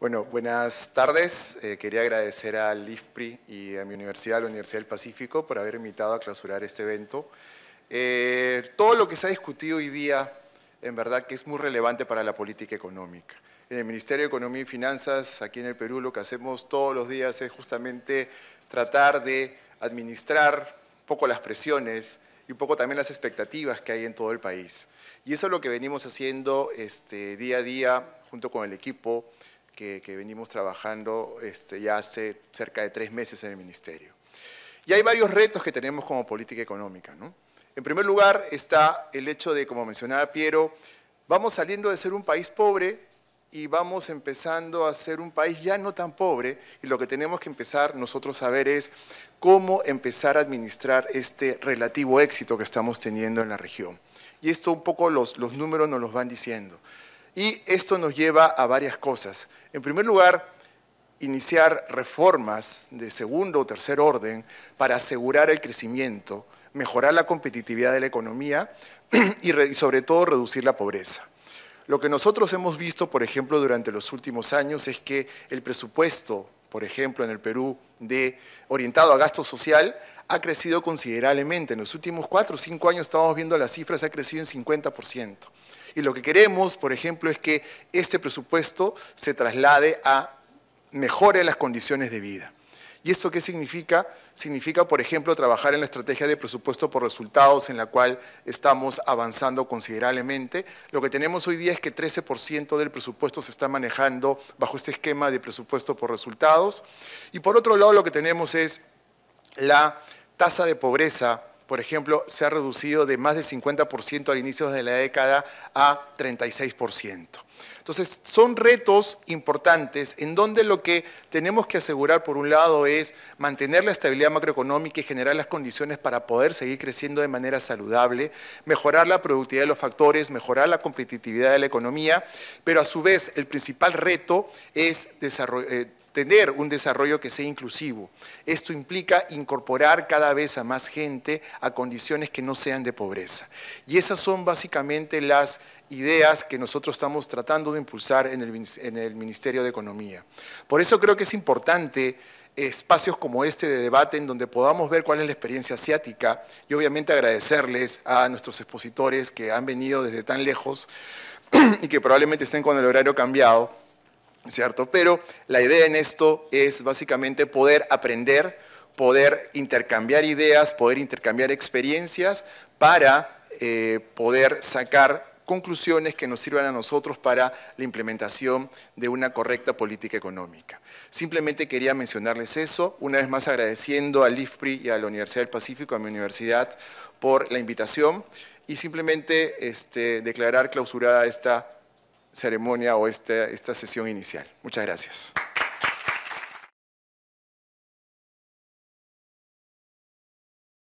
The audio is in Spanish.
Bueno, buenas tardes. Eh, quería agradecer al IFPRI y a mi universidad, la Universidad del Pacífico, por haber invitado a clausurar este evento. Eh, todo lo que se ha discutido hoy día, en verdad que es muy relevante para la política económica. En el Ministerio de Economía y Finanzas, aquí en el Perú, lo que hacemos todos los días es justamente tratar de administrar un poco las presiones y un poco también las expectativas que hay en todo el país. Y eso es lo que venimos haciendo este, día a día junto con el equipo que, venimos trabajando este, ya hace cerca de tres meses en el Ministerio. Y hay varios retos que tenemos como política económica. ¿no? En primer lugar está el hecho de, como mencionaba Piero, vamos saliendo de ser un país pobre y vamos empezando a ser un país ya no tan pobre y lo que tenemos que empezar nosotros a ver es cómo empezar a administrar este relativo éxito que estamos teniendo en la región. Y esto un poco los, los números nos los van diciendo. Y esto nos lleva a varias cosas. En primer lugar, iniciar reformas de segundo o tercer orden para asegurar el crecimiento, mejorar la competitividad de la economía y, sobre todo reducir la pobreza. Lo que nosotros hemos visto, por ejemplo, durante los últimos años es que el presupuesto por ejemplo, en el Perú, de, orientado a gasto social, ha crecido considerablemente. En los últimos cuatro o cinco años estamos viendo las cifras, ha crecido en 50%. Y lo que queremos, por ejemplo, es que este presupuesto se traslade a mejore las condiciones de vida. ¿Y esto qué significa? Significa, por ejemplo, trabajar en la estrategia de presupuesto por resultados, en la cual estamos avanzando considerablemente. Lo que tenemos hoy día es que 13% del presupuesto se está manejando bajo este esquema de presupuesto por resultados. Y por otro lado, lo que tenemos es la tasa de pobreza por ejemplo, se ha reducido de más del 50% al inicio de la década a 36%. Entonces, son retos importantes en donde lo que tenemos que asegurar, por un lado, es mantener la estabilidad macroeconómica y generar las condiciones para poder seguir creciendo de manera saludable, mejorar la productividad de los factores, mejorar la competitividad de la economía, pero a su vez el principal reto es desarrollar eh, tener un desarrollo que sea inclusivo. Esto implica incorporar cada vez a más gente a condiciones que no sean de pobreza. Y esas son básicamente las ideas que nosotros estamos tratando de impulsar en el, en el Ministerio de Economía. Por eso creo que es importante espacios como este de debate en donde podamos ver cuál es la experiencia asiática y obviamente agradecerles a nuestros expositores que han venido desde tan lejos y que probablemente estén con el horario cambiado ¿cierto? Pero la idea en esto es básicamente poder aprender, poder intercambiar ideas, poder intercambiar experiencias para eh, poder sacar conclusiones que nos sirvan a nosotros para la implementación de una correcta política económica. Simplemente quería mencionarles eso, una vez más agradeciendo al IFPRI y a la Universidad del Pacífico, a mi universidad, por la invitación y simplemente este, declarar clausurada esta ceremonia o este, esta sesión inicial. Muchas gracias.